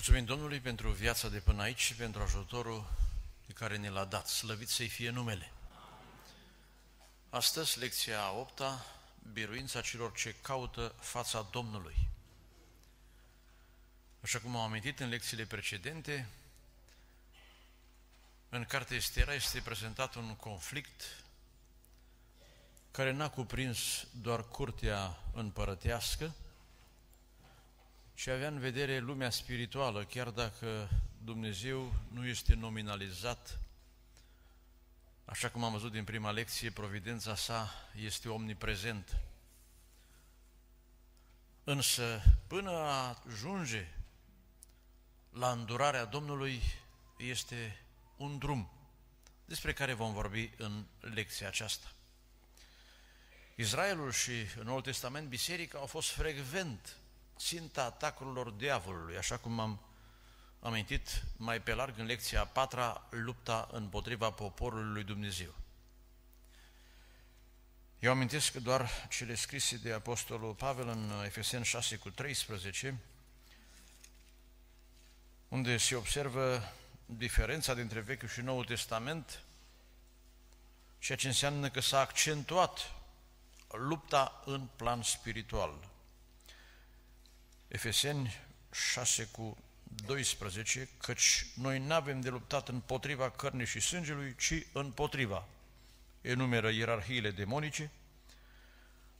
Mulțumim Domnului pentru viața de până aici și pentru ajutorul pe care ne l-a dat. Slăvit să-i fie numele. Astăzi, lecția a opta. biruința celor ce caută fața Domnului. Așa cum am amintit în lecțiile precedente, în cartea Estera este prezentat un conflict care n-a cuprins doar curtea împărătească, și avea în vedere lumea spirituală, chiar dacă Dumnezeu nu este nominalizat. Așa cum am văzut din prima lecție, providența sa este omniprezent. Însă, până ajunge la îndurarea Domnului, este un drum despre care vom vorbi în lecția aceasta. Israelul și în Noul Testament biserica au fost frecvent ținta atacurilor diavolului, așa cum am amintit mai pe larg în lecția a patra, lupta împotriva poporului lui Dumnezeu. Eu amintesc doar cele scrise de Apostolul Pavel în Efeseni 6 cu 13, unde se observă diferența dintre Vechiul și Noul Testament, ceea ce înseamnă că s-a accentuat lupta în plan spiritual, Efeseni 6 cu 12, căci noi nu avem de luptat împotriva cărnii și sângelui, ci împotriva, enumeră ierarhiile demonice,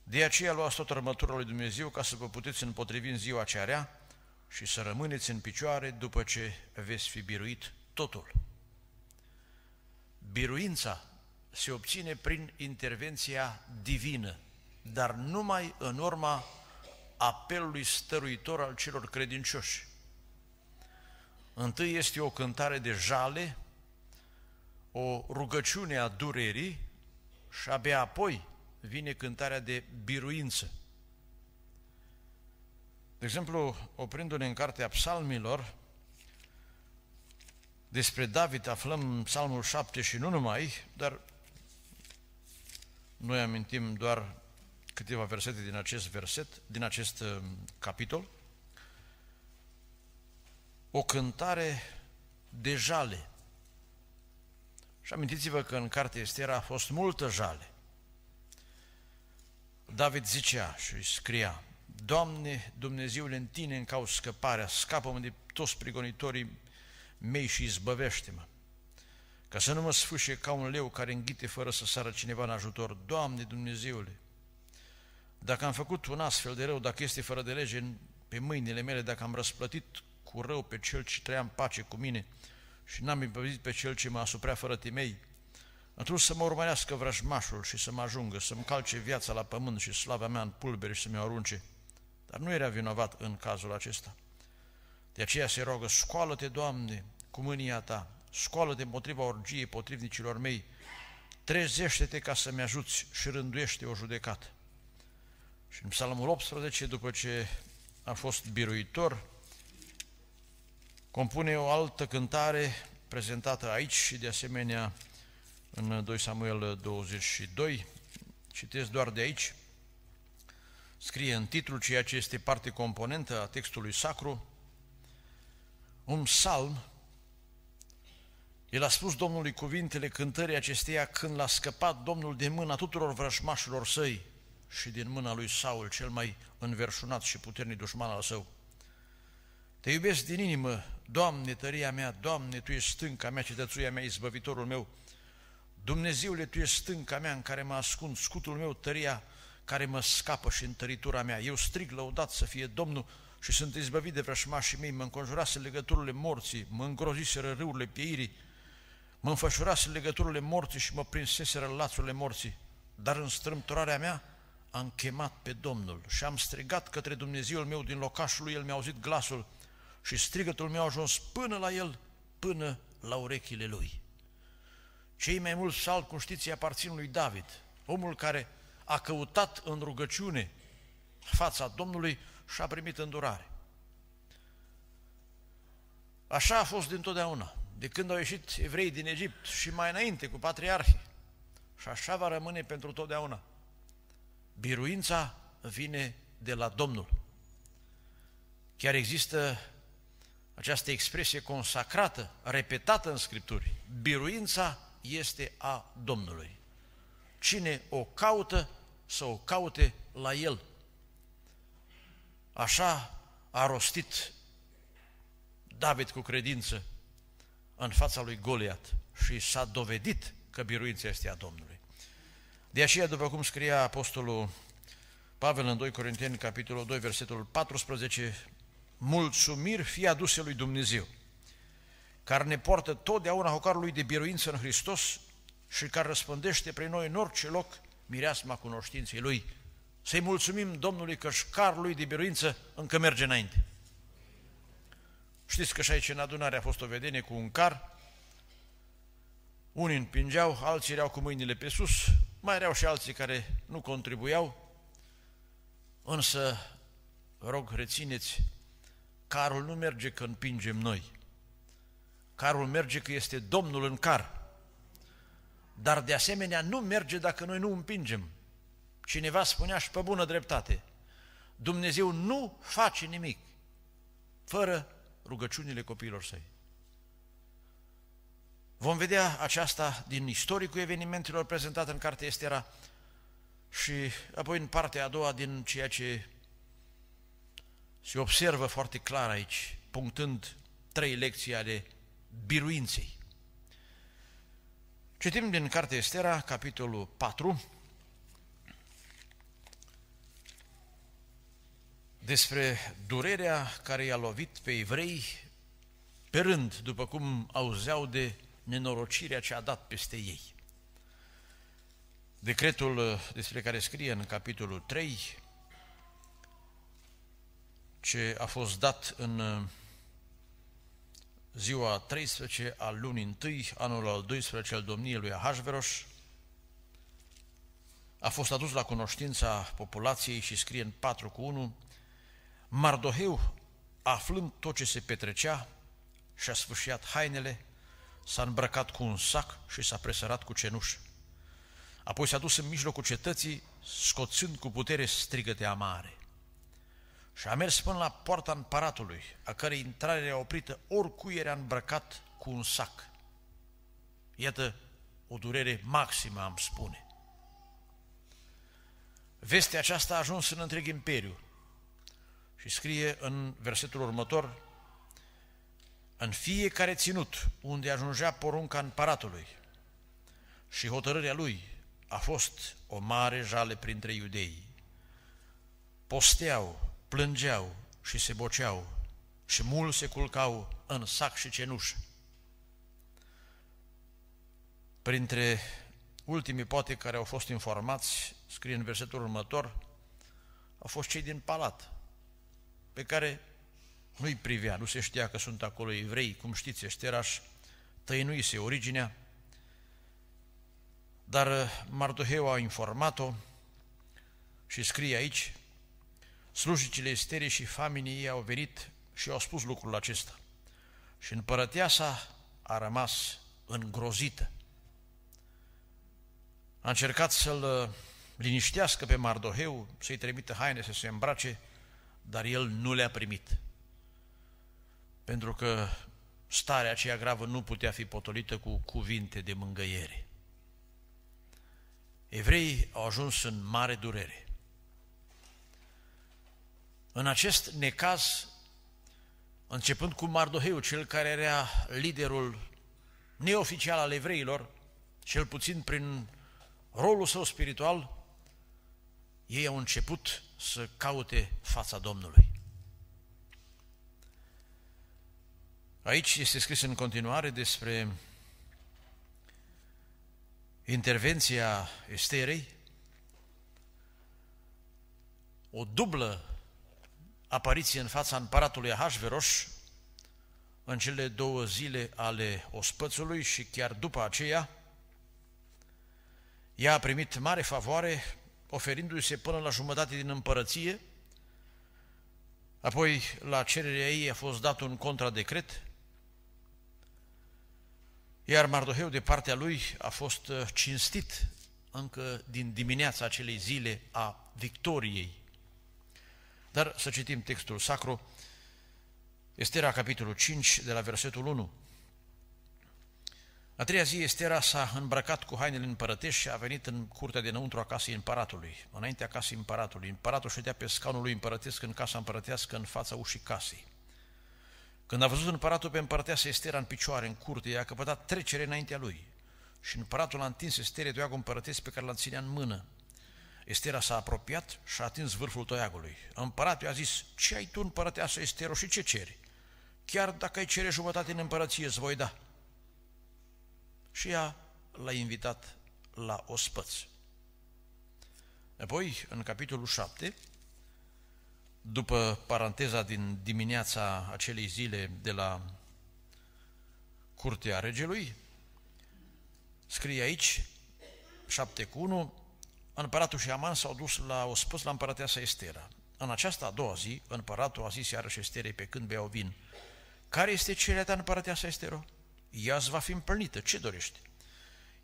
de aceea luați tot armătura lui Dumnezeu ca să vă puteți împotrivi în ziua ce rea și să rămâneți în picioare după ce veți fi biruit totul. Biruința se obține prin intervenția divină, dar numai în urma apelului stăruitor al celor credincioși. Întâi este o cântare de jale, o rugăciune a durerii și abia apoi vine cântarea de biruință. De exemplu, oprindu-ne în cartea psalmilor, despre David aflăm în psalmul 7 și nu numai, dar noi amintim doar câteva versete din acest verset, din acest uh, capitol, o cântare de jale. Și amintiți-vă că în cartea Estera a fost multă jale. David zicea și scria, Doamne, Dumnezeule, în Tine îmi caut scăparea, scapă-mă de toți prigonitorii mei și izbăvește-mă. Ca să nu mă sfâșie ca un leu care înghite fără să sară cineva în ajutor. Doamne, Dumnezeule, dacă am făcut un astfel de rău, dacă este fără de lege pe mâinile mele, dacă am răsplătit cu rău pe cel ce trăia în pace cu mine și n-am impăvizit pe cel ce mă asuprea fără timei, atunci să mă urmărească vrăjmașul și să mă ajungă, să-mi calce viața la pământ și slava mea în pulbere și să-mi o arunce. Dar nu era vinovat în cazul acesta. De aceea se rogă, scoală-te, Doamne, cu mânia Ta, scoală-te împotriva orgiei potrivnicilor mei, trezește-te ca să-mi ajuți și rânduiește o judecată. Și în Psalmul 18, după ce a fost biruitor, compune o altă cântare prezentată aici și de asemenea în 2 Samuel 22, citesc doar de aici, scrie în titlu ceea ce este parte componentă a textului sacru, un psalm, el a spus Domnului cuvintele cântării acesteia când l-a scăpat Domnul de mâna tuturor vrășmașilor săi și din mâna lui Saul, cel mai înverșunat și puternic dușman al său. Te iubesc din inimă, Doamne, tăria mea, Doamne, Tu ești stânca mea, cetățuia mea, izbăvitorul meu. Dumnezeule, Tu ești stânca mea în care mă ascund, scutul meu, tăria care mă scapă și întăritura mea. Eu strig lăudat să fie Domnul și sunt izbăvit de vrășmașii mei, mă înconjurase legăturile morții, mă îngroziseră râurile pieirii, mă înfășurase legăturile morții și mă prinseseră lațurile morții. Dar în strâmtorarea mea am chemat pe Domnul și am strigat către Dumnezeul meu din locașul lui, el mi-a auzit glasul și strigătul meu a ajuns până la el, până la urechile lui. Cei mai mulți sal cum știți, aparțin lui David, omul care a căutat în rugăciune fața Domnului și a primit îndurare. Așa a fost dintotdeauna, de când au ieșit evrei din Egipt și mai înainte cu patriarhii. Și așa va rămâne pentru totdeauna. Biruința vine de la Domnul. Chiar există această expresie consacrată, repetată în Scripturi. Biruința este a Domnului. Cine o caută, să o caute la El. Așa a rostit David cu credință în fața lui Goliat și s-a dovedit că biruința este a Domnului. De aceea, după cum scria Apostolul Pavel în 2 Corinteni, capitolul 2, versetul 14, mulțumiri fie aduse lui Dumnezeu, care ne poartă totdeauna lui de biruință în Hristos și care răspândește prin noi în orice loc mireasma cunoștinței Lui. Să-i mulțumim Domnului că lui de biruință încă merge înainte. Știți că și aici în adunare a fost o vedenie cu un car, unii împingeau, alții erau cu mâinile pe sus, mai erau și alții care nu contribuiau, însă, rog, rețineți, carul nu merge că împingem noi. Carul merge că este Domnul în car. Dar de asemenea nu merge dacă noi nu împingem. Cineva spunea și pe bună dreptate, Dumnezeu nu face nimic fără rugăciunile copiilor săi. Vom vedea aceasta din istoricul evenimentelor prezentat în cartea Estera și apoi în partea a doua din ceea ce se observă foarte clar aici, punctând trei lecții ale biruinței. Citim din cartea Estera, capitolul 4, despre durerea care i-a lovit pe evrei pe rând, după cum auzeau de nenorocirea ce a dat peste ei. Decretul uh, despre care scrie în capitolul 3, ce a fost dat în uh, ziua 13 a lunii 1, anul al 12 al domniei lui Ahasveros, a fost adus la cunoștința populației și scrie în 4 cu 1, Mardoheu, aflând tot ce se petrecea, și-a sfârșiat hainele, s-a îmbrăcat cu un sac și s-a presărat cu cenușă. Apoi s-a dus în mijlocul cetății, scoțând cu putere strigăte amare. Și a mers până la poarta împăratului, a cărei intrare era oprită, oricui era îmbrăcat cu un sac. Iată o durere maximă, am spune. Vestea aceasta a ajuns în întreg imperiu și scrie în versetul următor, în fiecare ținut unde ajungea porunca împăratului și hotărârea lui a fost o mare jale printre iudei. Posteau, plângeau și se boceau și mulți se culcau în sac și cenușă. Printre ultimii poate care au fost informați, scrie în versetul următor, au fost cei din palat, pe care nu-i privea, nu se știa că sunt acolo evrei, cum știți, este eraș, tăinuise originea, dar uh, Mardoheu a informat-o și scrie aici, slujicile esterii și familiei ei au venit și au spus lucrul acesta. Și împărătea sa a rămas îngrozită. A încercat să-l uh, liniștească pe Mardoheu, să-i trimită haine să se îmbrace, dar el nu le-a primit pentru că starea aceea gravă nu putea fi potolită cu cuvinte de mângăiere. Evreii au ajuns în mare durere. În acest necaz, începând cu Mardoheu, cel care era liderul neoficial al evreilor, cel puțin prin rolul său spiritual, ei au început să caute fața Domnului. Aici este scris în continuare despre intervenția Esterei, o dublă apariție în fața împăratului Ahasveros în cele două zile ale ospățului și chiar după aceea, ea a primit mare favoare, oferindu-se până la jumătate din împărăție, apoi la cererea ei a fost dat un contradecret iar Mardoheu de partea lui a fost uh, cinstit încă din dimineața acelei zile a victoriei. Dar să citim textul sacru, Estera, capitolul 5, de la versetul 1. A treia zi, Estera s-a îmbrăcat cu hainele împărătești și a venit în curtea dinăuntru a casei împăratului, înaintea casei împăratului. Împăratul ședea pe scaunul lui împărătesc în casa împărătească, în fața ușii casei. Când a văzut împăratul pe împărăteasă Estera în picioare, în curte, i-a căpătat trecere înaintea lui. Și împăratul a întins Estere toiagul împărătesc pe care l-a ținea în mână. Estera s-a apropiat și a atins vârful toiagului. Împăratul i-a zis, ce ai tu împărăteasă Estero și ce ceri? Chiar dacă ai cere jumătate în împărăție, îți voi da. Și ea l-a invitat la ospăț. Apoi, în capitolul 7, după paranteza din dimineața acelei zile de la curtea regelui, scrie aici, 7 cu 1, împăratul și Aman s-au dus la spus la împărateasa Estera. În această a doua zi, împăratul a zis iarăși Esterei pe când beau vin, care este cererea ta împărateasa Estero? Ea îți va fi împlinită. ce dorești?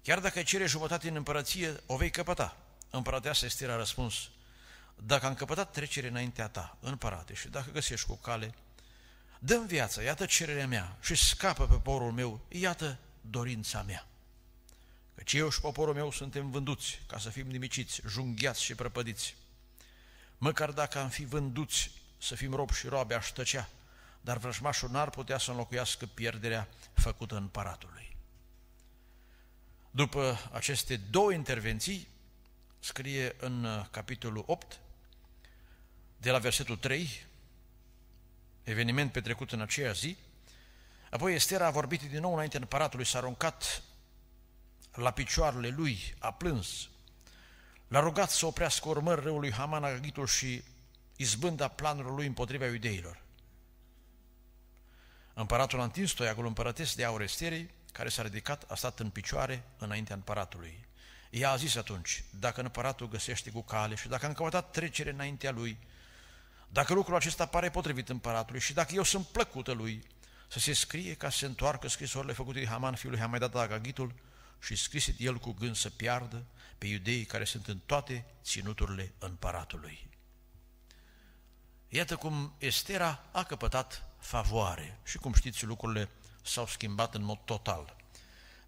Chiar dacă cere jumătate în împărăție, o vei căpăta. Împărateasa Estera a răspuns, dacă am căpătat trecere înaintea ta în parate și dacă găsești cu cale, dăm viață, iată cererea mea și scapă pe porul meu, iată dorința mea. Căci eu și poporul meu suntem vânduți ca să fim nimiciți, junghiați și prăpădiți. Măcar dacă am fi vânduți să fim rob și roabe, aș tăcea, dar vrăjmașul n-ar putea să înlocuiască pierderea făcută în paratul lui. După aceste două intervenții, scrie în uh, capitolul 8, de la versetul 3, eveniment petrecut în aceea zi, apoi Estera a vorbit din nou înainte împăratului, s-a aruncat la picioarele lui, a plâns, l-a rugat să oprească urmări răului Haman Agagitul și izbânda planurilor lui împotriva iudeilor. Împăratul a întins toiagul împărătesc de aur Esterei, care s-a ridicat, a stat în picioare înaintea împăratului. Ea a zis atunci, dacă împăratul găsește cu cale și dacă am căutat trecere înaintea lui, dacă lucrul acesta pare potrivit împăratului și dacă eu sunt plăcută lui, să se scrie ca să se întoarcă scrisorile făcute de Haman, fiul lui Hamedat Agagitul, și scrise el cu gând să piardă pe iudeii care sunt în toate ținuturile împăratului. Iată cum Estera a căpătat favoare și cum știți lucrurile s-au schimbat în mod total.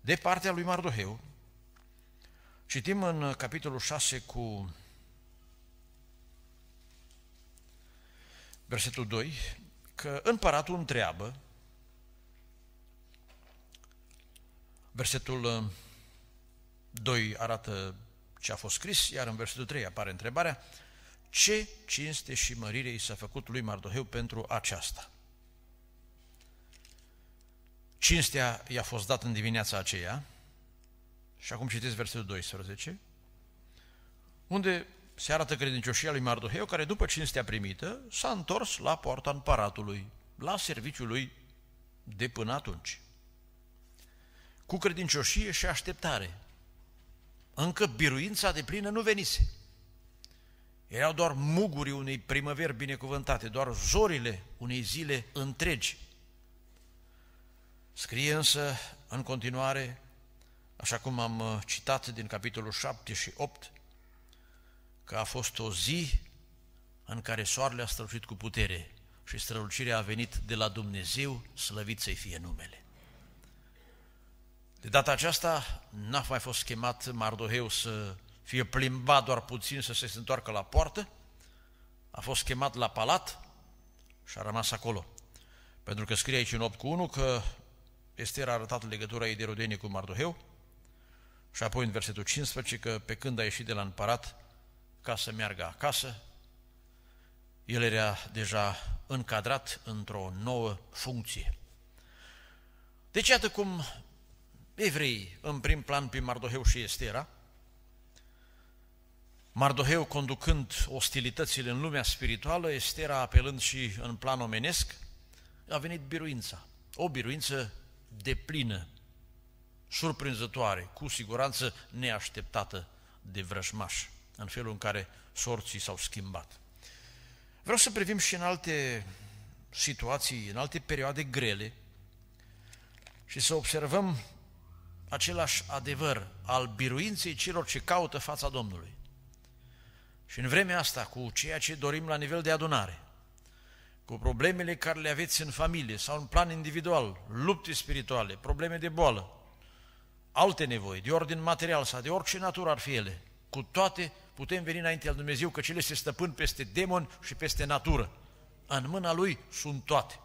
De partea lui Mardoheu, citim în capitolul 6 cu versetul 2, că împăratul întreabă, versetul 2 uh, arată ce a fost scris, iar în versetul 3 apare întrebarea, ce cinste și mărire i s-a făcut lui Mardoheu pentru aceasta? Cinstea i-a fost dată în dimineața aceea, și acum citiți versetul 12, unde se arată credincioșia lui Mardoheu, care după cinstea primită s-a întors la poarta împăratului, la serviciul lui de până atunci. Cu credincioșie și așteptare. Încă biruința de plină nu venise. Erau doar mugurii unei primăveri binecuvântate, doar zorile unei zile întregi. Scrie însă în continuare, așa cum am uh, citat din capitolul 7 și 8, că a fost o zi în care soarele a strălucit cu putere și strălucirea a venit de la Dumnezeu, slăvit să-i fie numele. De data aceasta n-a mai fost chemat Mardoheu să fie plimbat doar puțin să se întoarcă la poartă, a fost chemat la palat și a rămas acolo. Pentru că scrie aici în 8 cu 1 că Ester a arătat legătura ei de rodenie cu Mardoheu și apoi în versetul 15 că pe când a ieșit de la împărat, ca să meargă acasă, el era deja încadrat într-o nouă funcție. Deci iată cum evrei în prim plan pe Mardoheu și Estera, Mardoheu conducând ostilitățile în lumea spirituală, Estera apelând și în plan omenesc, a venit biruința. O biruință deplină, surprinzătoare, cu siguranță neașteptată de vrăjmași în felul în care sorții s-au schimbat. Vreau să privim și în alte situații, în alte perioade grele și să observăm același adevăr al biruinței celor ce caută fața Domnului. Și în vremea asta, cu ceea ce dorim la nivel de adunare, cu problemele care le aveți în familie sau în plan individual, lupte spirituale, probleme de boală, alte nevoi, de ordin material sau de orice natură ar fi ele, cu toate putem veni înaintea lui Dumnezeu, că cele se stăpân peste demon și peste natură. În mâna Lui sunt toate.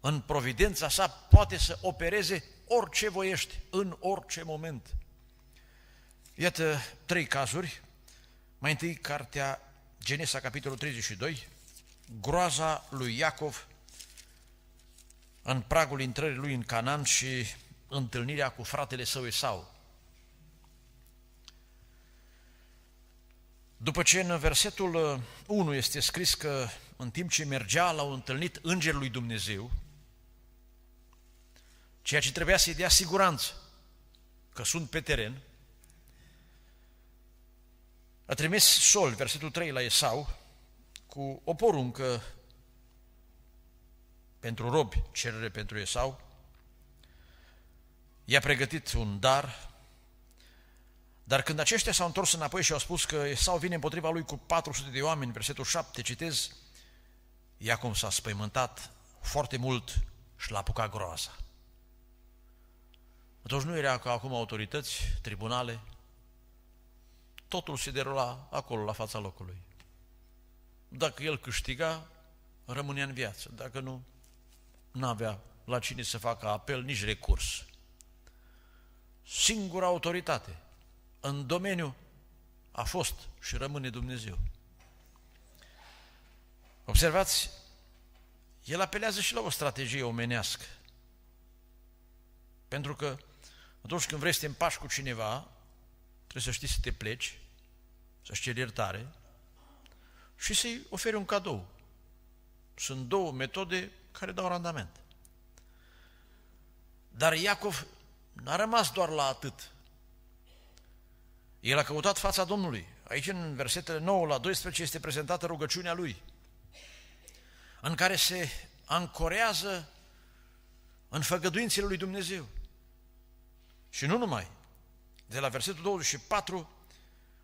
În providența sa poate să opereze orice voiește, în orice moment. Iată trei cazuri. Mai întâi, cartea Genesa, capitolul 32, groaza lui Iacov în pragul intrării lui în Canaan și întâlnirea cu fratele său Esau. După ce în versetul 1 uh, este scris că în timp ce mergea, l-au întâlnit îngerul lui Dumnezeu, ceea ce trebuia să-i dea siguranță că sunt pe teren, a trimis Sol, versetul 3 la Esau, cu o poruncă pentru robi, cerere pentru Esau, i-a pregătit un dar, dar când aceștia s-au întors înapoi și au spus că sau vine împotriva lui cu 400 de oameni, versetul 7, citez, Iacom s-a spăimântat foarte mult și l-a apucat groaza. Atunci nu era ca acum autorități, tribunale, totul se derula acolo, la fața locului. Dacă el câștiga, rămânea în viață. Dacă nu, n-avea la cine să facă apel, nici recurs. Singura autoritate în domeniu a fost și rămâne Dumnezeu. Observați, el apelează și la o strategie omenească. Pentru că atunci când vrei să te împași cu cineva, trebuie să știi să te pleci, să-și ceri iertare și să-i oferi un cadou. Sunt două metode care dau randament. Dar Iacov n-a rămas doar la atât. El a căutat fața Domnului. Aici, în versetele 9 la 12, este prezentată rugăciunea lui, în care se ancorează în făgăduințele lui Dumnezeu. Și nu numai. De la versetul 24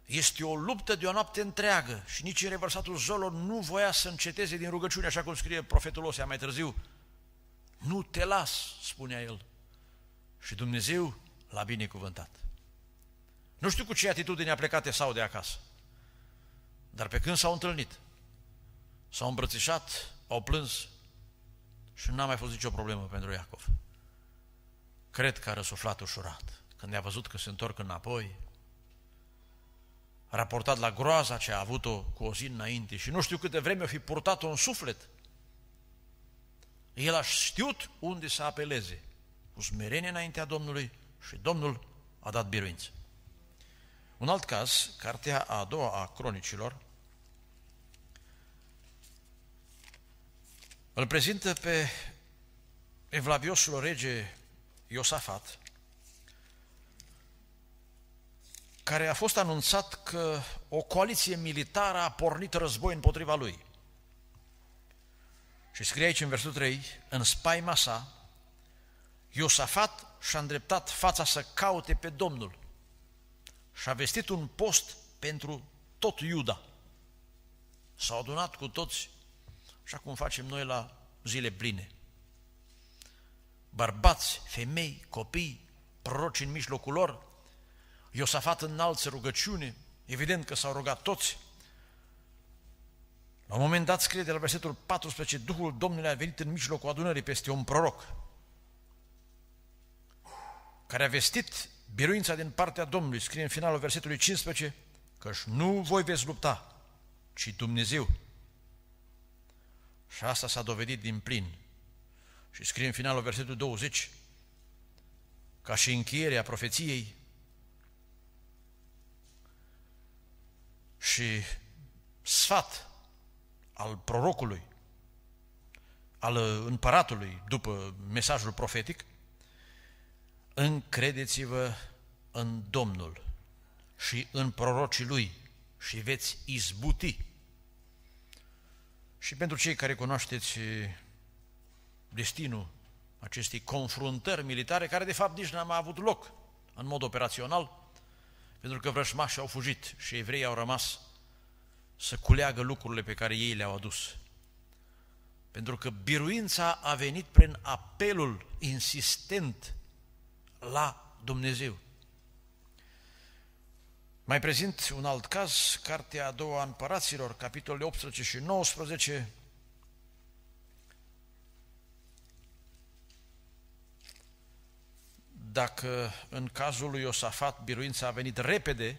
este o luptă de o noapte întreagă și nici în revărsatul zolor nu voia să înceteze din rugăciune, așa cum scrie profetul Osea mai târziu. Nu te las, spunea el. Și Dumnezeu l-a binecuvântat. Nu știu cu ce atitudine a plecat sau de acasă. Dar pe când s-au întâlnit, s-au îmbrățișat, au plâns și n-a mai fost nicio problemă pentru Iacov. Cred că a răsuflat ușurat. Când i a văzut că se întorc înapoi, raportat la groaza ce a avut-o cu o zi înainte și nu știu câte vreme o fi purtat-o în suflet, el a știut unde să apeleze, cu smerenie înaintea Domnului și Domnul a dat biruință. Un alt caz, cartea a doua a cronicilor, îl prezintă pe evlaviosul rege Iosafat, care a fost anunțat că o coaliție militară a pornit război împotriva lui. Și scrie aici în versetul 3, în spaima sa, Iosafat și-a îndreptat fața să caute pe Domnul și a vestit un post pentru tot Iuda. S-au adunat cu toți, așa cum facem noi la zile pline. Bărbați, femei, copii, proroci în mijlocul lor, Iosafat înalță rugăciune, evident că s-au rugat toți. La un moment dat scrie de la versetul 14, Duhul Domnului a venit în mijlocul adunării peste un proroc, care a vestit biruința din partea Domnului, scrie în finalul versetului 15, căci nu voi veți lupta, ci Dumnezeu. Și asta s-a dovedit din plin. Și scrie în finalul versetul 20, ca și încheierea profeției, și sfat al prorocului, al împăratului după mesajul profetic, încredeți-vă în Domnul și în prorocii Lui și veți izbuti. Și pentru cei care cunoașteți eh, destinul acestei confruntări militare, care de fapt nici n-a mai avut loc în mod operațional, pentru că vrăjmașii au fugit și evreii au rămas să culeagă lucrurile pe care ei le-au adus. Pentru că biruința a venit prin apelul insistent la Dumnezeu. Mai prezint un alt caz, Cartea a doua a împăraților, capitolele 18 și 19, dacă în cazul lui Iosafat biruința a venit repede,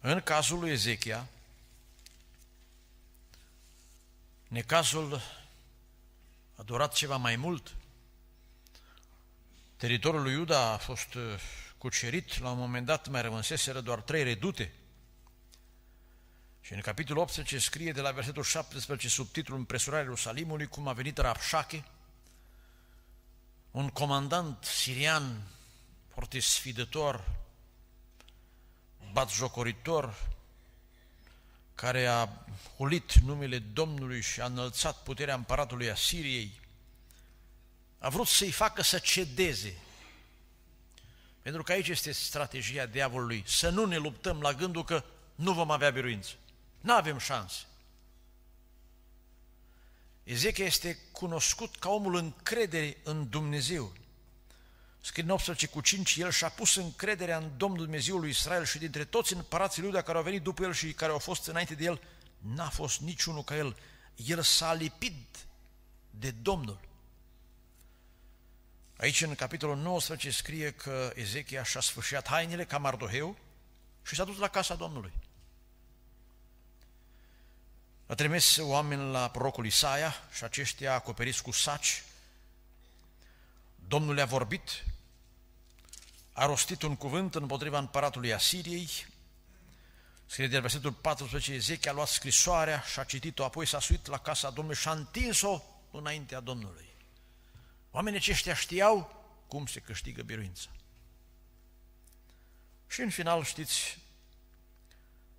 în cazul lui Ezechia, necazul a durat ceva mai mult, Teritoriul lui Iuda a fost uh, cucerit, la un moment dat mai rămânseseră doar trei redute. Și în capitolul 18 scrie de la versetul 17 subtitlul Împresurarea Ierusalimului cum a venit Rapșache, un comandant sirian foarte sfidător, batjocoritor, care a hulit numele Domnului și a înălțat puterea împăratului Asiriei, a vrut să-i facă să cedeze. Pentru că aici este strategia diavolului, să nu ne luptăm la gândul că nu vom avea biruință. Nu avem șanse. Ezechia este cunoscut ca omul încredere în Dumnezeu. Scrie în 18 cu 5, el și-a pus încrederea în Domnul Dumnezeu lui Israel și dintre toți împărații lui care au venit după el și care au fost înainte de el, n-a fost niciunul ca el. El s-a lipit de Domnul. Aici, în capitolul 19, scrie că Ezechia și-a sfârșit hainele ca Mardoheu și s-a dus la casa Domnului. A trimis oameni la prorocul Isaia și aceștia acoperiți cu saci. Domnul le-a vorbit, a rostit un cuvânt împotriva împăratului Asiriei, Scrie de versetul 14, Ezechia a luat scrisoarea și a citit-o, apoi s-a suit la casa Domnului și a întins-o înaintea Domnului. Oamenii aceștia știau cum se câștigă biruința. Și în final, știți,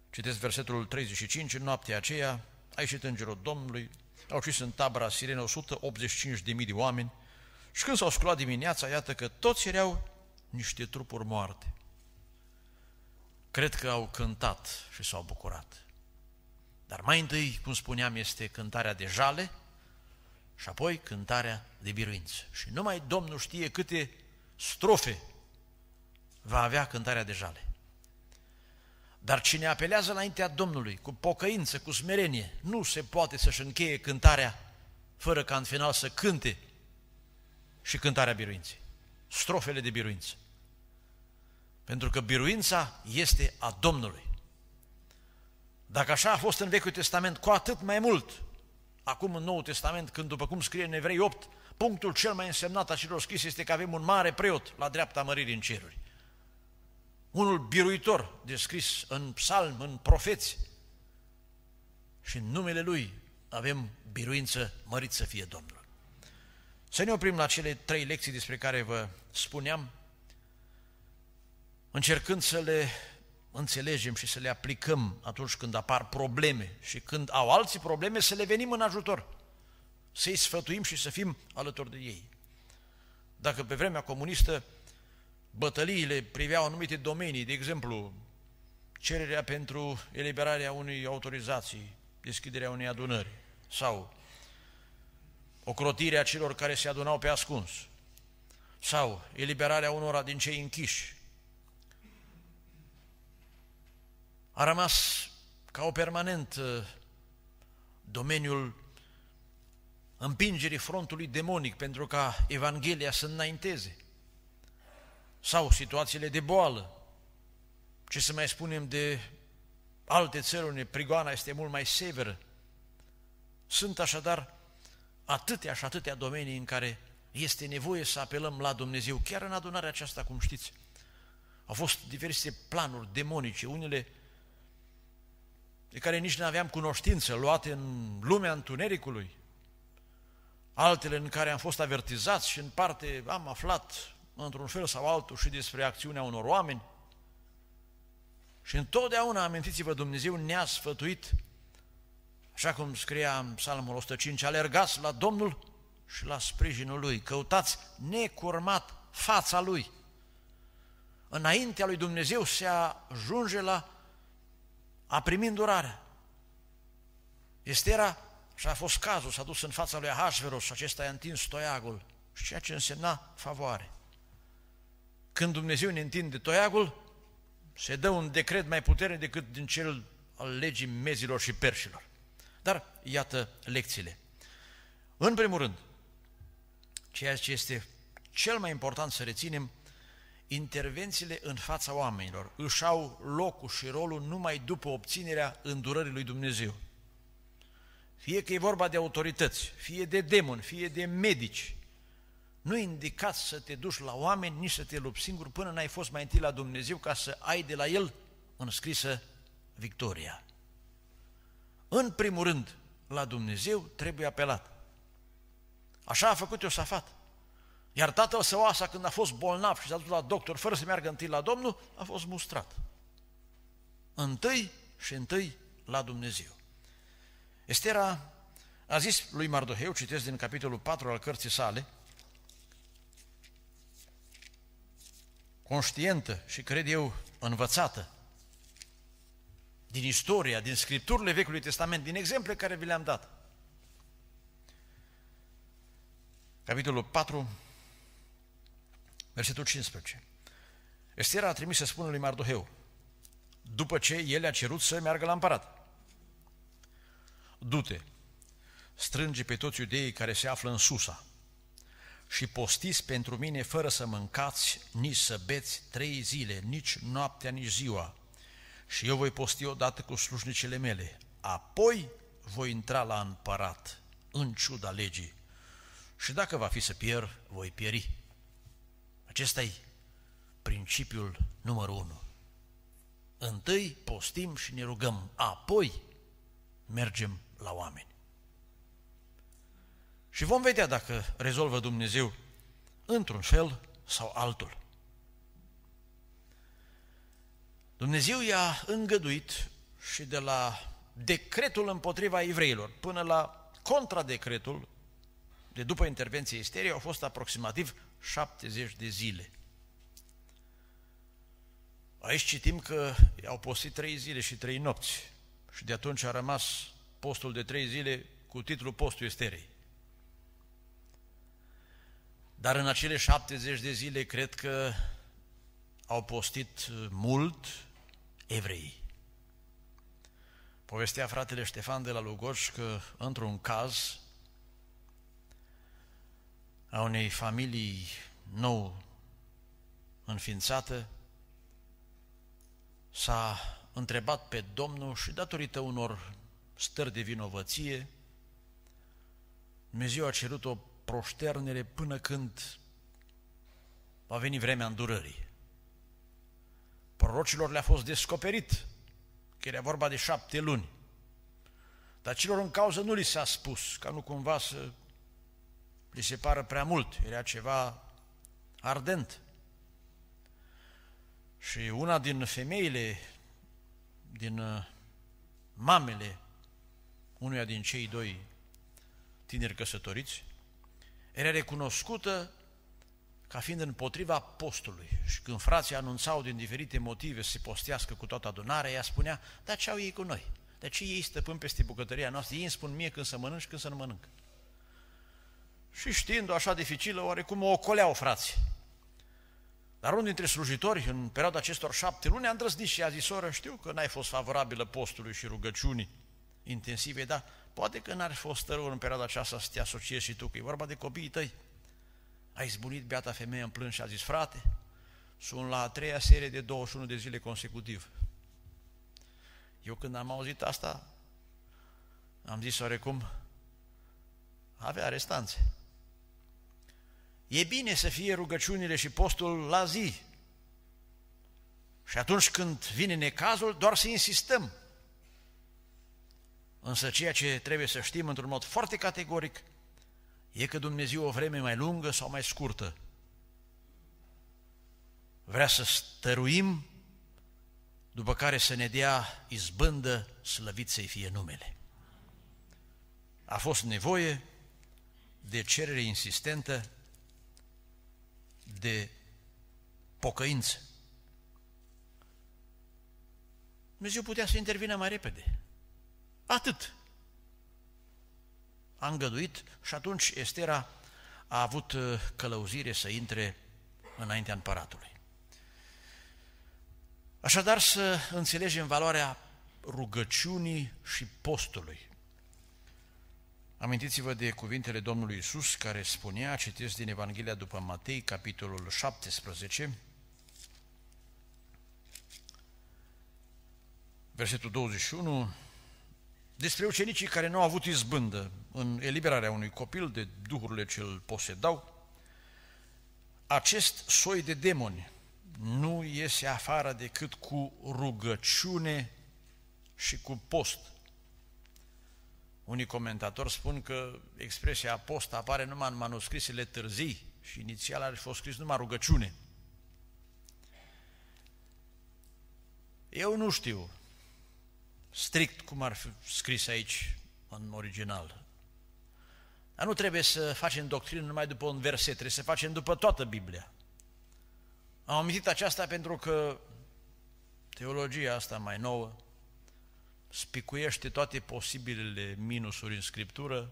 citeți versetul 35, în noaptea aceea a ieșit îngerul Domnului, au ucis în tabra Sirene 185.000 de oameni și când s-au sculat dimineața, iată că toți erau niște trupuri moarte. Cred că au cântat și s-au bucurat. Dar mai întâi, cum spuneam, este cântarea de jale – și apoi cântarea de biruință. Și numai Domnul știe câte strofe va avea cântarea de jale. Dar cine apelează înaintea Domnului cu pocăință, cu smerenie, nu se poate să-și încheie cântarea fără ca în final să cânte și cântarea biruinței, strofele de biruință. Pentru că biruința este a Domnului. Dacă așa a fost în Vechiul Testament, cu atât mai mult acum în Noul Testament, când după cum scrie în Evrei 8, punctul cel mai însemnat a celor scris este că avem un mare preot la dreapta măririi în ceruri. Unul biruitor, descris în psalm, în profeți. Și în numele lui avem biruință, mărit să fie Domnul. Să ne oprim la cele trei lecții despre care vă spuneam, încercând să le înțelegem și să le aplicăm atunci când apar probleme și când au alții probleme, să le venim în ajutor, să-i sfătuim și să fim alături de ei. Dacă pe vremea comunistă bătăliile priveau anumite domenii, de exemplu, cererea pentru eliberarea unei autorizații, deschiderea unei adunări sau ocrotirea celor care se adunau pe ascuns sau eliberarea unora din cei închiși, a rămas ca o permanent uh, domeniul împingerii frontului demonic pentru ca Evanghelia să înainteze. Sau situațiile de boală. Ce să mai spunem de alte țări unde prigoana este mult mai severă. Sunt așadar atâtea și atâtea domenii în care este nevoie să apelăm la Dumnezeu, chiar în adunarea aceasta, cum știți. Au fost diverse planuri demonice, unele de care nici nu aveam cunoștință, luate în lumea întunericului, altele în care am fost avertizați și în parte am aflat într-un fel sau altul și despre acțiunea unor oameni. Și întotdeauna, amintiți-vă, Dumnezeu ne-a sfătuit, așa cum scria în Psalmul 105, alergați la Domnul și la sprijinul Lui, căutați necurmat fața Lui. Înaintea lui Dumnezeu se ajunge la a primit îndurarea. Estera și a fost cazul, s-a dus în fața lui Ahasverus și acesta i-a întins toiagul și ceea ce însemna favoare. Când Dumnezeu ne întinde toiagul, se dă un decret mai puternic decât din cel al legii mezilor și perșilor. Dar iată lecțiile. În primul rând, ceea ce este cel mai important să reținem intervențiile în fața oamenilor își au locul și rolul numai după obținerea îndurării lui Dumnezeu. Fie că e vorba de autorități, fie de demon, fie de medici, nu indicat să te duci la oameni, nici să te lupi singur până n-ai fost mai întâi la Dumnezeu ca să ai de la El înscrisă victoria. În primul rând, la Dumnezeu trebuie apelat. Așa a făcut Iosafat. Iar tatăl său Asa, când a fost bolnav și s-a dus la doctor, fără să meargă întâi la Domnul, a fost mustrat. Întâi și întâi la Dumnezeu. Estera a zis lui Mardoheu, citesc din capitolul 4 al cărții sale, conștientă și, cred eu, învățată din istoria, din scripturile Vechiului Testament, din exemple care vi le-am dat. Capitolul 4, Versetul 15. Estera a trimis să spună lui Mardoheu, după ce el a cerut să meargă la împărat. Dute, strânge pe toți iudeii care se află în Susa și postiți pentru mine fără să mâncați, nici să beți trei zile, nici noaptea, nici ziua. Și eu voi posti odată cu slujnicele mele. Apoi voi intra la împărat, în ciuda legii. Și dacă va fi să pierd, voi pieri. Acesta e principiul numărul unu. Întâi postim și ne rugăm, apoi mergem la oameni. Și vom vedea dacă rezolvă Dumnezeu într-un fel sau altul. Dumnezeu i-a îngăduit și de la decretul împotriva evreilor până la contradecretul de după intervenție isterie au fost aproximativ 70 de zile. Aici citim că au postit trei zile și trei nopți și de atunci a rămas postul de trei zile cu titlul Postul Esterei. Dar în acele 70 de zile cred că au postit mult evrei. Povestea fratele Ștefan de la Lugoș că într-un caz a unei familii nou înființată, s-a întrebat pe Domnul și datorită unor stări de vinovăție, Dumnezeu a cerut o proșternere până când va veni vremea îndurării. Prorocilor le-a fost descoperit că era vorba de șapte luni, dar celor în cauză nu li s-a spus, ca nu cumva să li se pară prea mult, era ceva ardent. Și una din femeile, din uh, mamele unuia din cei doi tineri căsătoriți, era recunoscută ca fiind împotriva postului. Și când frații anunțau din diferite motive să se postească cu toată adunarea, ea spunea, dar ce au ei cu noi? De ce ei stăpân peste bucătăria noastră? Ei îmi spun mie când să mănânc și când să nu mănânc. Și știind-o așa dificilă, oarecum o ocoleau frații. Dar unul dintre slujitori, în perioada acestor șapte luni, a îndrăznit și a zis, soră, știu că n-ai fost favorabilă postului și rugăciunii intensive, dar poate că n-ar fi fost rău în perioada aceasta să te asociezi și tu, că e vorba de copiii tăi. A izbunit beata femeie în plâns și a zis, frate, sunt la a treia serie de 21 de zile consecutiv. Eu când am auzit asta, am zis oarecum, avea restanțe. E bine să fie rugăciunile și postul la zi. Și atunci când vine necazul, doar să insistăm. Însă ceea ce trebuie să știm într-un mod foarte categoric e că Dumnezeu o vreme mai lungă sau mai scurtă vrea să stăruim, după care să ne dea izbândă, slăvit să fie numele. A fost nevoie de cerere insistentă de pocăință. Dumnezeu putea să intervină mai repede. Atât. A îngăduit și atunci Estera a avut uh, călăuzire să intre înaintea împăratului. Așadar să înțelegem valoarea rugăciunii și postului. Amintiți-vă de cuvintele Domnului Isus care spunea, citesc din Evanghelia după Matei, capitolul 17, versetul 21, despre ucenicii care nu au avut izbândă în eliberarea unui copil de duhurile ce îl posedau, acest soi de demoni nu iese afară decât cu rugăciune și cu post. Unii comentatori spun că expresia apost apare numai în manuscrisele târzii și inițial ar fi fost scris numai rugăciune. Eu nu știu strict cum ar fi scris aici în original. Dar nu trebuie să facem doctrină numai după un verset, trebuie să facem după toată Biblia. Am omitit aceasta pentru că teologia asta mai nouă spicuiește toate posibilele minusuri în Scriptură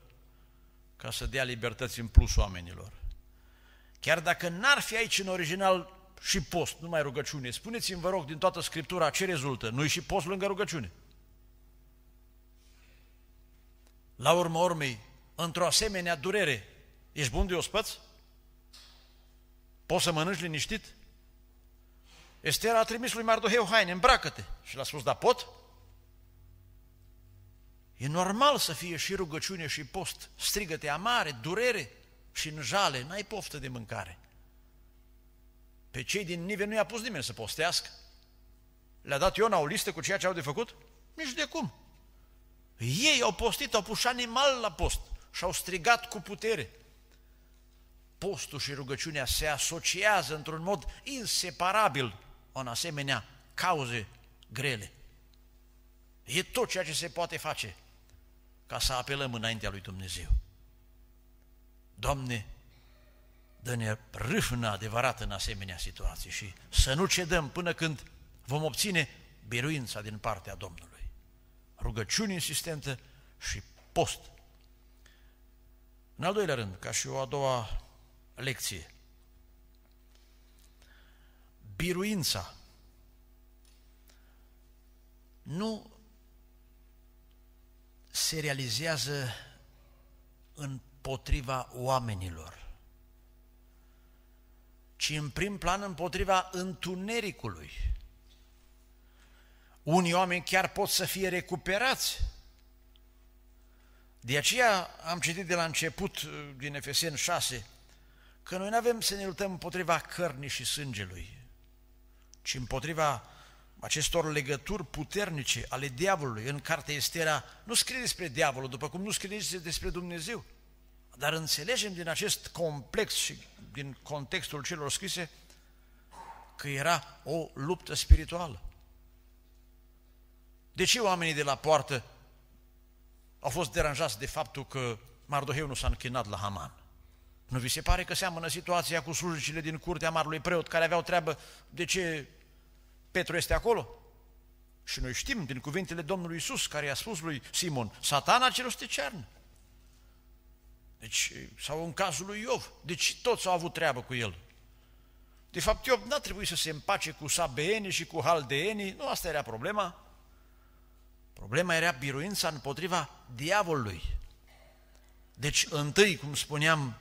ca să dea libertăți în plus oamenilor. Chiar dacă n-ar fi aici în original și post, numai rugăciune, spuneți-mi, vă rog, din toată Scriptura, ce rezultă? Nu-i și post lângă rugăciune. La urmă urmei, într-o asemenea durere, ești bun de ospăț? Poți să mănânci liniștit? Estera a trimis lui Mardoheu haine, îmbracă-te. Și l-a spus, da pot? E normal să fie și rugăciune și post, strigăte amare, durere și în jale, n-ai poftă de mâncare. Pe cei din Nive nu i-a pus nimeni să postească. Le-a dat Iona o listă cu ceea ce au de făcut? Nici de cum. Ei au postit, au pus animal la post și au strigat cu putere. Postul și rugăciunea se asociază într-un mod inseparabil în asemenea cauze grele. E tot ceea ce se poate face ca să apelăm înaintea lui Dumnezeu. Doamne, dă-ne râfnă adevărată în asemenea situații și să nu cedăm până când vom obține biruința din partea Domnului. Rugăciuni insistentă și post. În al doilea rând, ca și o a doua lecție, biruința nu se realizează împotriva oamenilor, ci în prim plan împotriva întunericului. Unii oameni chiar pot să fie recuperați. De aceea am citit de la început uh, din Efesen 6 că noi nu avem să ne luptăm împotriva cărnii și sângelui, ci împotriva acestor legături puternice ale diavolului în cartea Estera, nu scrie despre diavolul, după cum nu scrie nici despre Dumnezeu, dar înțelegem din acest complex și din contextul celor scrise că era o luptă spirituală. De ce oamenii de la poartă au fost deranjați de faptul că Mardoheu nu s-a închinat la Haman? Nu vi se pare că seamănă situația cu slujicile din curtea marului preot care aveau treabă de ce Petru este acolo. Și noi știm din cuvintele Domnului Isus care i-a spus lui Simon, satana ce rost te Deci, sau în cazul lui Iov, deci toți au avut treabă cu el. De fapt, Iov n-a trebuit să se împace cu sabeeni și cu haldeeni, nu asta era problema. Problema era biruința împotriva diavolului. Deci, întâi, cum spuneam,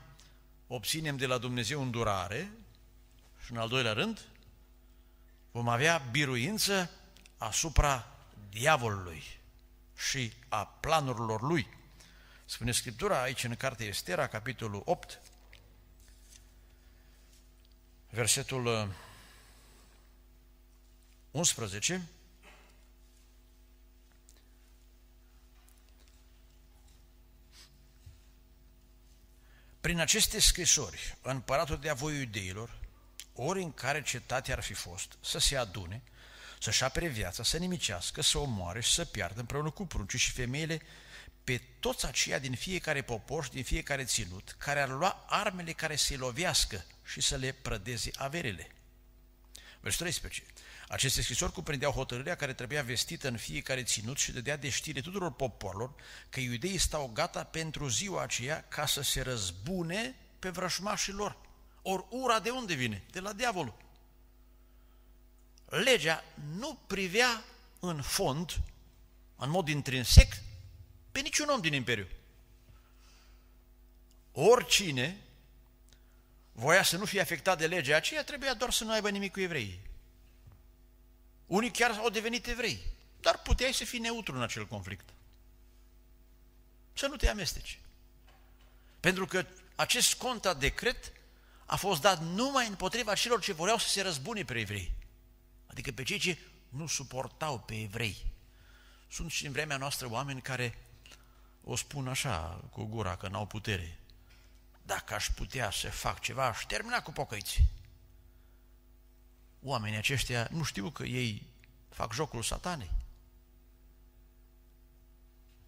obținem de la Dumnezeu îndurare și, în al doilea rând, vom avea biruință asupra diavolului și a planurilor lui. Spune Scriptura aici în cartea Estera, capitolul 8, versetul 11, uh, Prin aceste scrisori, împăratul de avoi iudeilor ori în care cetatea ar fi fost, să se adune, să-și apere viața, să nimicească, să omoare și să piardă împreună cu pruncii și femeile pe toți aceia din fiecare popor și din fiecare ținut, care ar lua armele care să-i lovească și să le prădeze averele. Versetul 13. Aceste scrisori cuprindeau hotărârea care trebuia vestită în fiecare ținut și dădea de știre tuturor poporilor că iudeii stau gata pentru ziua aceea ca să se răzbune pe vrăjmașii lor. Ori ura de unde vine? De la diavol. Legea nu privea în fond, în mod intrinsec, pe niciun om din imperiu. Oricine voia să nu fie afectat de legea aceea, trebuia doar să nu aibă nimic cu evreii. Unii chiar au devenit evrei, dar puteai să fii neutru în acel conflict. Să nu te amesteci. Pentru că acest contra decret a fost dat numai împotriva celor ce voreau să se răzbune pe evrei. Adică pe cei ce nu suportau pe evrei. Sunt și în vremea noastră oameni care o spun așa, cu gura, că n-au putere. Dacă aș putea să fac ceva, aș termina cu pocăiți. Oamenii aceștia nu știu că ei fac jocul satanei.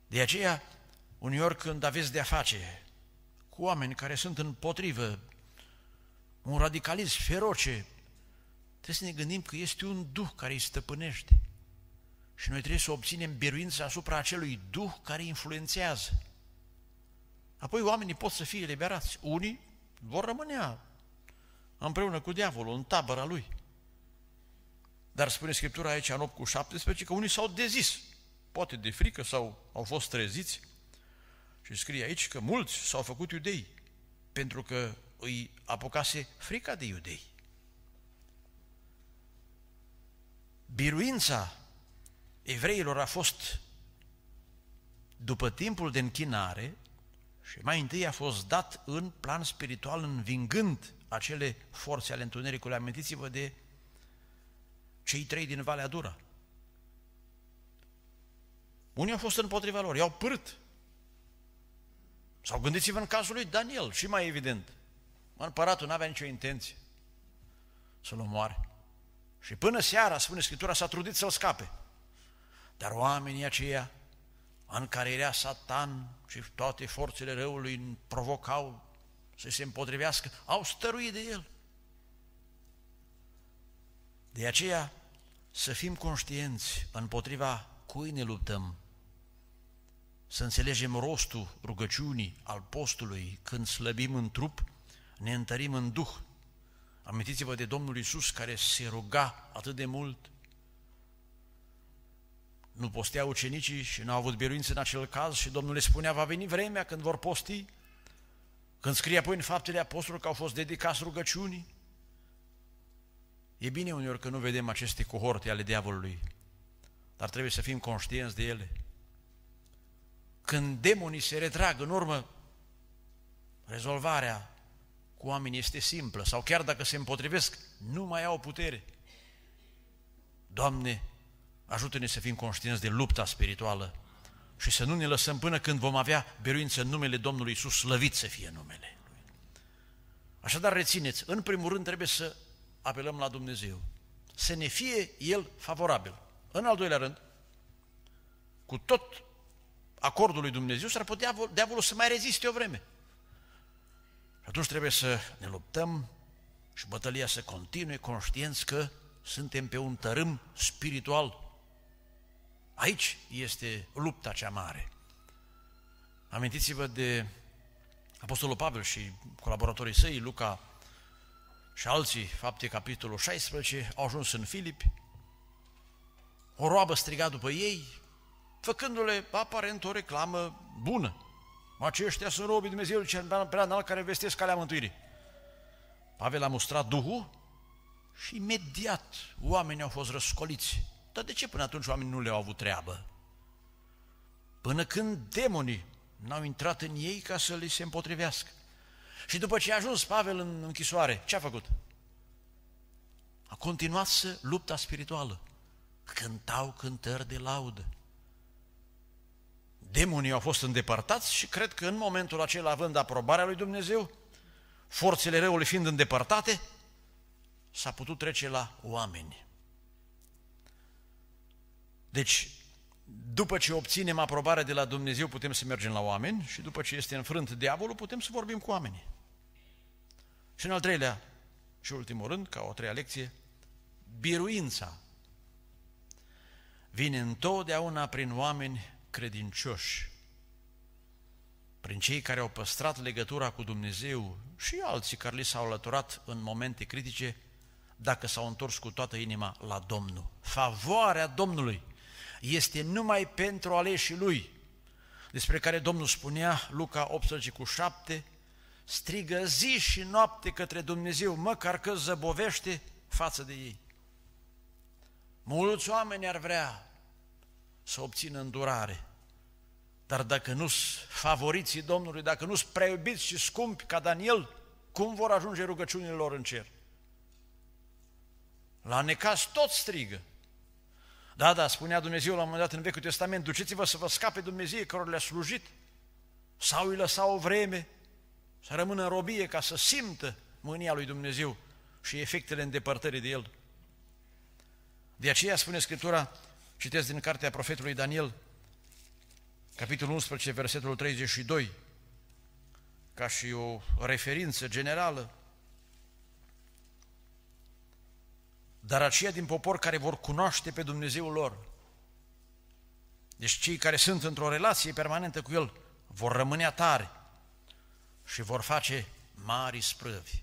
De aceea, uneori când aveți de-a face cu oameni care sunt împotrivă un radicalism feroce, trebuie să ne gândim că este un duh care îi stăpânește. Și noi trebuie să obținem biruința asupra acelui duh care influențează. Apoi oamenii pot să fie eliberați. Unii vor rămâne împreună cu diavolul, în tabăra lui. Dar spune Scriptura aici, în 8 cu 17, că unii s-au dezis, poate de frică sau au fost treziți. Și scrie aici că mulți s-au făcut iudei, pentru că îi apucase frica de iudei. Biruința evreilor a fost după timpul de închinare și mai întâi a fost dat în plan spiritual învingând acele forțe ale întunericului. Amintiți-vă de cei trei din Valea Dura. Unii au fost împotriva lor, i-au pârt. Sau gândiți-vă în cazul lui Daniel, și mai evident. Împăratul nu avea nicio intenție să-l omoare. Și până seara, spune Scriptura, s-a trudit să-l scape. Dar oamenii aceia, în care era Satan și toate forțele răului provocau să se împotrivească, au stăruit de el. De aceea, să fim conștienți împotriva cui ne luptăm, să înțelegem rostul rugăciunii al postului când slăbim în trup ne întărim în Duh. Amintiți-vă de Domnul Isus care se ruga atât de mult. Nu posteau ucenicii și nu au avut biruință în acel caz și Domnul le spunea, va veni vremea când vor posti. Când scrie apoi în faptele apostolilor că au fost dedicați rugăciunii. E bine uneori că nu vedem aceste cohorte ale diavolului, dar trebuie să fim conștienți de ele. Când demonii se retrag în urmă, rezolvarea cu oamenii este simplă sau chiar dacă se împotrivesc, nu mai au putere. Doamne, ajută-ne să fim conștienți de lupta spirituală și să nu ne lăsăm până când vom avea beruință în numele Domnului Isus, slăvit să fie numele Lui. Așadar, rețineți, în primul rând trebuie să apelăm la Dumnezeu, să ne fie El favorabil. În al doilea rând, cu tot acordul lui Dumnezeu, s-ar putea diavolul să mai reziste o vreme. Și atunci trebuie să ne luptăm și bătălia să continue, conștienți că suntem pe un tărâm spiritual. Aici este lupta cea mare. Amintiți-vă de Apostolul Pavel și colaboratorii săi, Luca și alții, fapte capitolul 16, au ajuns în Filip, o roabă striga după ei, făcându-le aparent o reclamă bună. Aceștia sunt robii Dumnezeu cel prea înalt care vestesc calea mântuirii. Pavel a mustrat Duhul și imediat oamenii au fost răscoliți. Dar de ce până atunci oamenii nu le-au avut treabă? Până când demonii n-au intrat în ei ca să li se împotrivească. Și după ce a ajuns Pavel în închisoare, ce a făcut? A continuat să lupta spirituală. Cântau cântări de laudă. Demonii au fost îndepărtați și cred că în momentul acela, având aprobarea lui Dumnezeu, forțele răului fiind îndepărtate, s-a putut trece la oameni. Deci, după ce obținem aprobarea de la Dumnezeu, putem să mergem la oameni și după ce este înfrânt diavolul, putem să vorbim cu oamenii. Și în al treilea și ultimul rând, ca o treia lecție, biruința vine întotdeauna prin oameni credincioși, prin cei care au păstrat legătura cu Dumnezeu și alții care li s-au alăturat în momente critice, dacă s-au întors cu toată inima la Domnul. Favoarea Domnului este numai pentru aleșii Lui, despre care Domnul spunea, Luca 18 cu 7, strigă zi și noapte către Dumnezeu, măcar că zăbovește față de ei. Mulți oameni ar vrea să obțină îndurare. Dar dacă nu sunt favoriții Domnului, dacă nu sunt prea și scumpi ca Daniel, cum vor ajunge rugăciunile lor în cer? La necaz tot strigă. Da, da, spunea Dumnezeu la un moment dat în Vechiul Testament, duceți-vă să vă scape Dumnezeu care le-a slujit sau îi lăsa o vreme să rămână în robie ca să simtă mânia lui Dumnezeu și efectele îndepărtării de el. De aceea spune Scriptura, Citesc din cartea profetului Daniel, capitolul 11, versetul 32, ca și o referință generală. Dar aceia din popor care vor cunoaște pe Dumnezeul lor, deci cei care sunt într-o relație permanentă cu El, vor rămâne tari și vor face mari sprăvi.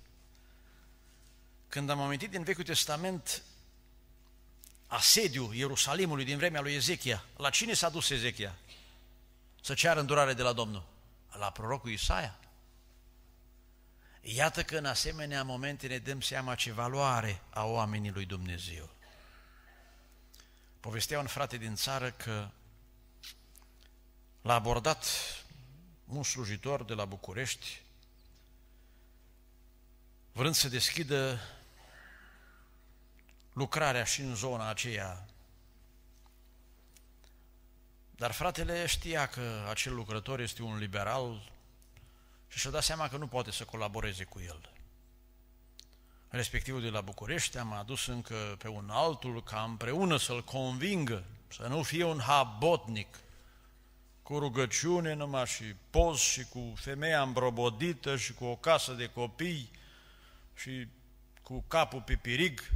Când am amintit din Vechiul Testament asediu Ierusalimului din vremea lui Ezechia, la cine s-a dus Ezechia? Să ceară îndurare de la Domnul? La prorocul Isaia. Iată că în asemenea momente ne dăm seama ce valoare a oamenii lui Dumnezeu. Povestea un frate din țară că l-a abordat un slujitor de la București, vrând să deschidă lucrarea și în zona aceea. Dar fratele știa că acel lucrător este un liberal și și-a dat seama că nu poate să colaboreze cu el. Respectivul de la București am adus încă pe un altul ca împreună să-l convingă să nu fie un habotnic cu rugăciune numai și poz și cu femeia îmbrobodită și cu o casă de copii și cu capul pipirig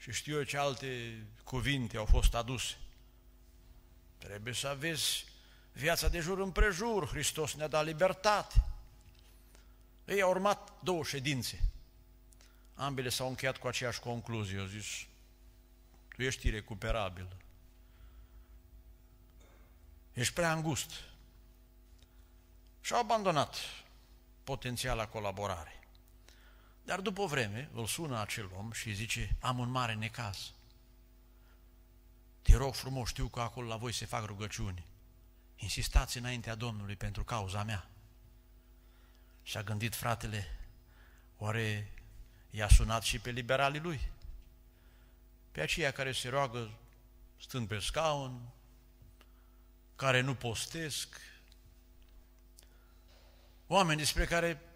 și știu eu ce alte cuvinte au fost aduse. Trebuie să aveți viața de jur împrejur, Hristos ne-a dat libertate. Ei au urmat două ședințe. Ambele s-au încheiat cu aceeași concluzie. Au zis, tu ești irecuperabil. Ești prea îngust. Și-au abandonat potențiala colaborare. Dar după o vreme îl sună acel om și zice, am un mare necaz. Te rog frumos, știu că acolo la voi se fac rugăciuni. Insistați înaintea Domnului pentru cauza mea. Și a gândit fratele, oare i-a sunat și pe liberalii lui? Pe aceia care se roagă stând pe scaun, care nu postesc, oameni despre care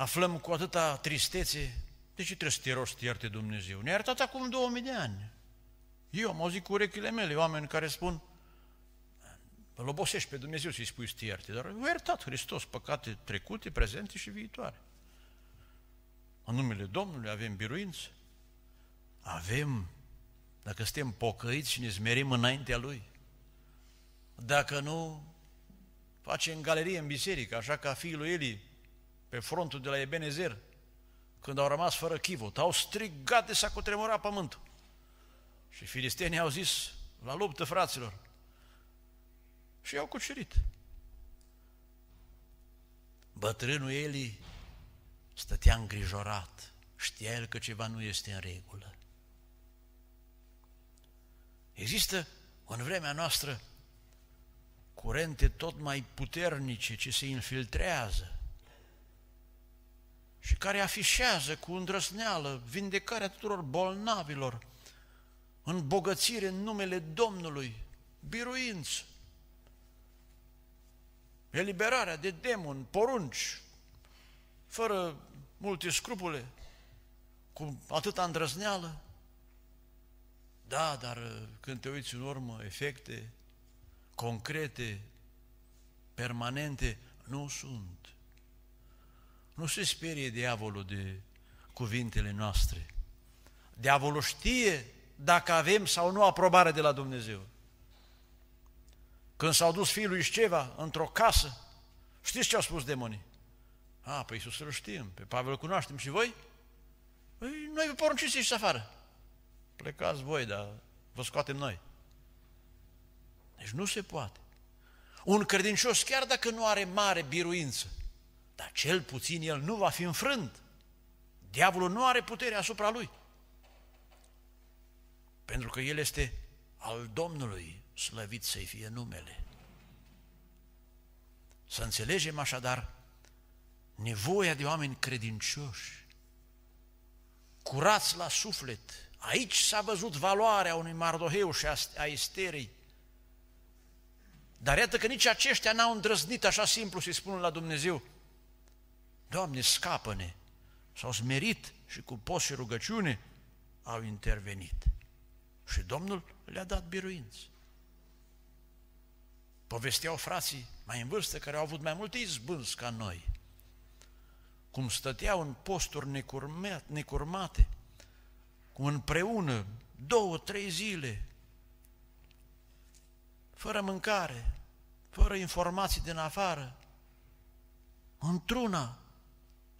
aflăm cu atâta tristețe, de ce trebuie să te rogi să te ierte Dumnezeu? Ne-a iertat acum 2000 de ani. Eu am auzit cu urechile mele oameni care spun, îl obosești pe Dumnezeu să-i spui să te ierte, dar a iertat Hristos păcate trecute, prezente și viitoare. În numele Domnului avem biruință, avem, dacă suntem pocăiți și ne smerim înaintea Lui, dacă nu, facem galerie în biserică, așa ca fiul lui Eli, pe frontul de la Ebenezer, când au rămas fără chivot, au strigat de s-a cutremurat pământul. Și filistenii au zis, la luptă, fraților, și i-au cucerit. Bătrânul Eli stătea îngrijorat, știa el că ceva nu este în regulă. Există în vremea noastră curente tot mai puternice ce se infiltrează și care afișează cu îndrăsneală vindecarea tuturor bolnavilor, bogățire în numele Domnului, biruință, eliberarea de demon, porunci, fără multe scrupule, cu atâta îndrăzneală. Da, dar uh, când te uiți în urmă, efecte concrete, permanente, nu sunt. Nu se sperie diavolul de cuvintele noastre. Diavolul știe dacă avem sau nu aprobare de la Dumnezeu. Când s-au dus fiul lui Șceva într-o casă, știți ce au spus demonii? A, pe păi Iisus îl știm, pe Pavel îl cunoaștem și voi? Păi, noi vă porunciți ieșiți afară. Plecați voi, dar vă scoatem noi. Deci nu se poate. Un credincios, chiar dacă nu are mare biruință, dar cel puțin el nu va fi înfrânt. Diavolul nu are putere asupra lui. Pentru că el este al Domnului, slăvit să-i fie numele. Să înțelegem așadar nevoia de oameni credincioși, curați la suflet. Aici s-a văzut valoarea unui Mardoheu și a Esterei. Dar iată că nici aceștia n-au îndrăznit așa simplu să-i spună la Dumnezeu, Doamne, scapă-ne! S-au smerit și cu post și rugăciune au intervenit. Și Domnul le-a dat biruință. Povesteau frații mai în vârstă, care au avut mai multe izbânzi ca noi, cum stăteau în posturi necurmate, cum împreună, două, trei zile, fără mâncare, fără informații din afară, într-una,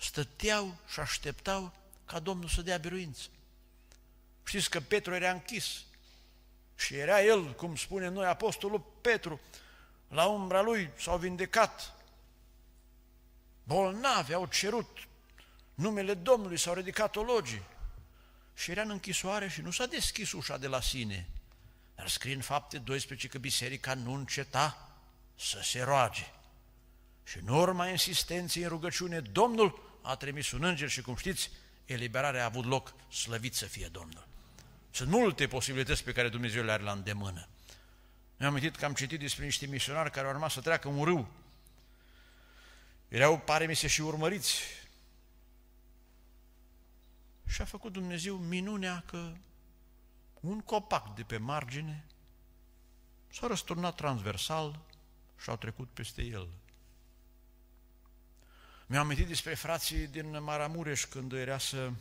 stăteau și așteptau ca Domnul să dea biruință. Știți că Petru era închis și era el, cum spune noi, apostolul Petru, la umbra lui s-au vindecat. Bolnavi au cerut numele Domnului, s-au ridicat ologii. Și era în închisoare și nu s-a deschis ușa de la sine. Dar scrie în fapte 12 că biserica nu înceta să se roage. Și în urma insistenței în rugăciune, Domnul a trimis un înger și cum știți, eliberarea a avut loc, slăvit să fie Domnul. Sunt multe posibilități pe care Dumnezeu le are la îndemână. Mi-am amintit că am citit despre niște misionari care au rămas să treacă un râu. Erau, pare mi se, și urmăriți. Și a făcut Dumnezeu minunea că un copac de pe margine s-a răsturnat transversal și au trecut peste el. Mi-am amintit despre frații din Maramureș când era să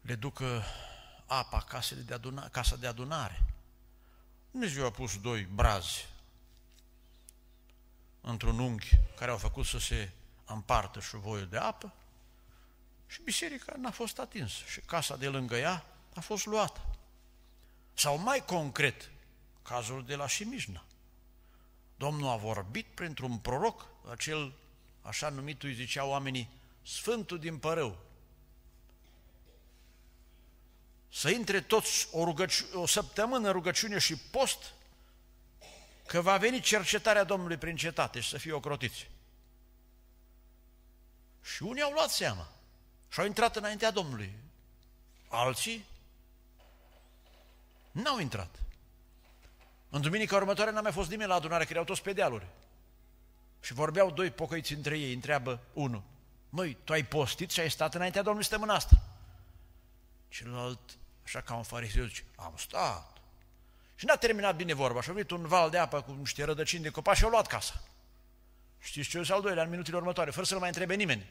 le ducă apa casele de aduna, casa de adunare. Dumnezeu a pus doi brazi într-un unghi care au făcut să se împartă voie de apă și biserica n-a fost atinsă și casa de lângă ea a fost luată. Sau mai concret, cazul de la Șimijna. Domnul a vorbit printr-un proroc acel așa numit, îi ziceau oamenii, Sfântul din Părău. Să intre toți o, rugăci- o săptămână rugăciune și post, că va veni cercetarea Domnului prin cetate și să fie ocrotiți. Și unii au luat seama și au intrat înaintea Domnului. Alții n-au intrat. În duminica următoare n-a mai fost nimeni la adunare, că erau toți pe dealuri. Și vorbeau doi pocăiți între ei, întreabă unul, măi, tu ai postit și ai stat înaintea Domnului stăm asta. Celălalt, așa ca un fariseu, zice, am stat. Și n-a terminat bine vorba și a venit un val de apă cu niște rădăcini de copaci și a luat casa. Știți ce al doilea în minutele următoare, fără să-l mai întrebe nimeni.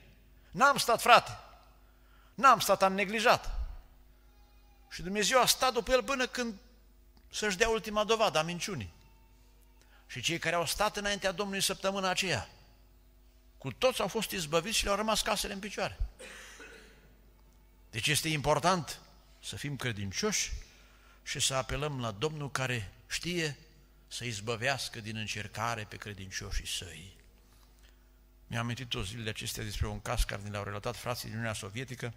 N-am stat, frate. N-am stat, am neglijat. Și Dumnezeu a stat după el până când să-și dea ultima dovadă a minciunii și cei care au stat înaintea Domnului săptămâna aceea. Cu toți au fost izbăviți și le-au rămas casele în picioare. Deci este important să fim credincioși și să apelăm la Domnul care știe să izbăvească din încercare pe credincioșii săi. Mi-am amintit o zilele acestea despre un caz care ne l-au relatat frații din Uniunea Sovietică,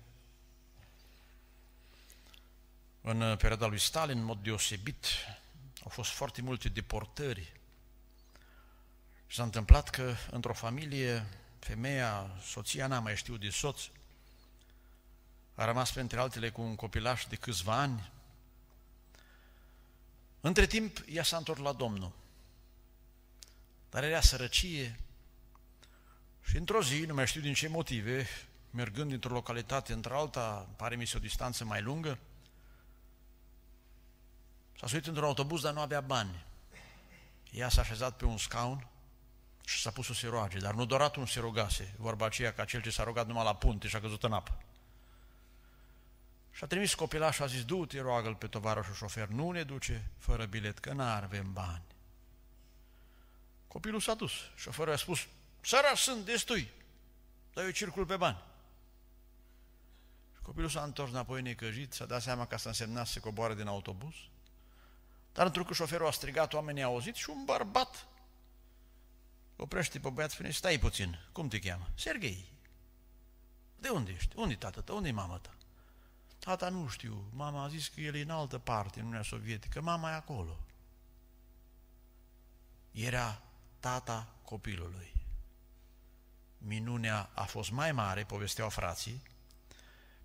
în perioada lui Stalin, în mod deosebit, au fost foarte multe deportări și s-a întâmplat că într-o familie, femeia, soția n-a mai știut de soț, a rămas printre altele cu un copilaș de câțiva ani. Între timp, ea s-a întors la Domnul. Dar era sărăcie și într-o zi, nu mai știu din ce motive, mergând dintr-o localitate într-alta, pare mi se o distanță mai lungă, S-a suit într-un autobuz, dar nu avea bani. Ea s-a așezat pe un scaun și s-a pus să se roage, dar nu doar atunci se rogase, vorba aceea ca cel ce s-a rugat numai la punte și a căzut în apă. Și a trimis și a zis, du-te, roagă-l pe tovarășul șofer, nu ne duce fără bilet, că n-avem bani. Copilul s-a dus, șoferul a spus, țara sunt destui, dar eu circul pe bani. Și copilul s-a întors înapoi necăjit, s-a dat seama că asta însemna să se coboare din autobuz, dar întrucât șoferul a strigat, oamenii au auzit și un bărbat oprește pe băiat, spune, stai puțin, cum te cheamă? Serghei. De unde ești? Unde-i tată tău? Unde-i mama ta? Tata nu știu, mama a zis că el e în altă parte, în Uniunea Sovietică, mama e acolo. Era tata copilului. Minunea a fost mai mare, povesteau frații,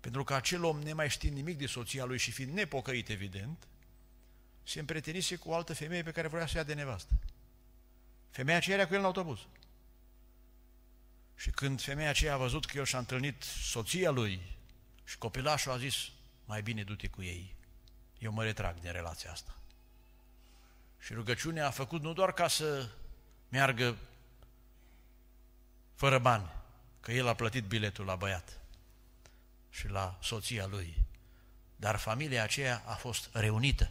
pentru că acel om, nemai știind nimic de soția lui și fiind nepocăit, evident, se împretenise cu o altă femeie pe care vrea să ia de nevastă. Femeia aceea era cu el în autobuz. Și când femeia aceea a văzut că eu și-a întâlnit soția lui și copilașul a zis, mai bine du-te cu ei, eu mă retrag din relația asta. Și rugăciunea a făcut nu doar ca să meargă fără bani, că el a plătit biletul la băiat și la soția lui, dar familia aceea a fost reunită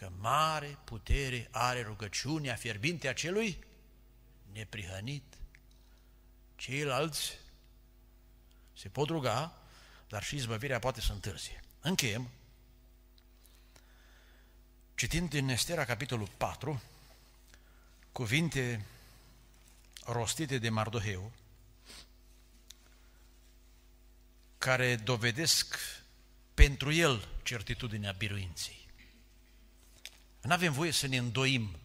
că mare putere are rugăciunea fierbinte a celui neprihănit. Ceilalți se pot ruga, dar și izbăvirea poate să întârzie. Încheiem citind din Estera capitolul 4 cuvinte rostite de Mardoheu care dovedesc pentru el certitudinea biruinței. Nu avem voie să ne îndoim.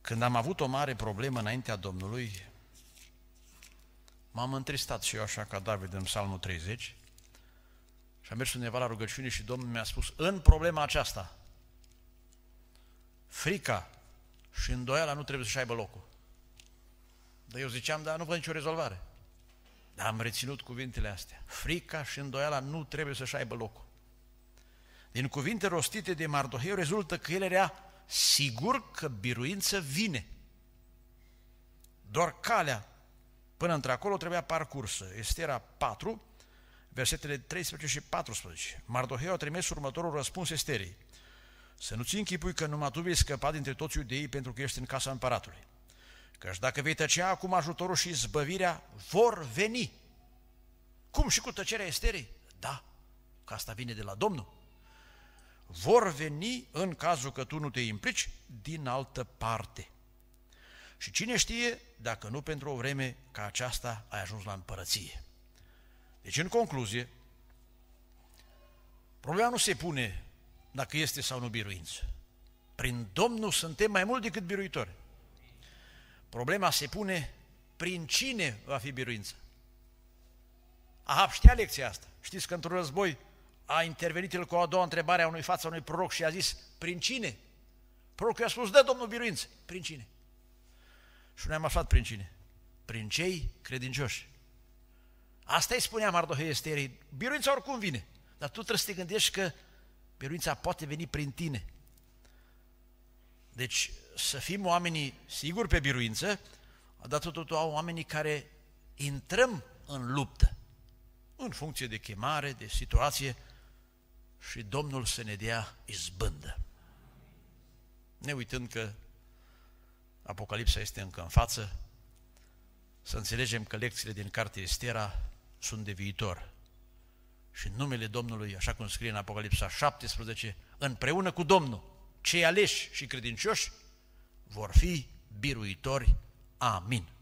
Când am avut o mare problemă înaintea Domnului, m-am întristat și eu așa ca David în Psalmul 30 și am mers undeva la rugăciune și Domnul mi-a spus, în problema aceasta, frica și îndoiala nu trebuie să-și aibă locul. Dar eu ziceam, dar nu văd nicio rezolvare. Dar am reținut cuvintele astea. Frica și îndoiala nu trebuie să-și aibă locul. Din cuvinte rostite de Mardoheu rezultă că el era sigur că biruință vine. Doar calea până într-acolo trebuia parcursă. Estera 4, versetele 13 și 14. Mardoheu a trimis următorul răspuns Esterei. Să nu-ți închipui că numai tu vei scăpa dintre toți iudeii pentru că ești în casa împăratului. Căci dacă vei tăcea acum ajutorul și zbăvirea vor veni. Cum și cu tăcerea Esterei? Da, că asta vine de la Domnul vor veni în cazul că tu nu te implici din altă parte. Și cine știe dacă nu pentru o vreme ca aceasta ai ajuns la împărăție. Deci, în concluzie, problema nu se pune dacă este sau nu biruință. Prin Domnul suntem mai mult decât biruitori. Problema se pune prin cine va fi biruință. Aha, știa lecția asta. Știți că într-un război a intervenit el cu a doua întrebare a unui fața unui proroc și a zis, prin cine? Prorocul i-a spus, „De Domnul biruințe, prin cine? Și noi am aflat prin cine? Prin cei credincioși. Asta îi spunea Mardohei Esterii, biruința oricum vine, dar tu trebuie să te gândești că biruința poate veni prin tine. Deci să fim oamenii siguri pe biruință, dar totul au oamenii care intrăm în luptă, în funcție de chemare, de situație, și Domnul să ne dea izbândă. Ne uitând că Apocalipsa este încă în față, să înțelegem că lecțiile din cartea Estera sunt de viitor. Și numele Domnului, așa cum scrie în Apocalipsa 17, împreună cu Domnul, cei aleși și credincioși vor fi biruitori. Amin.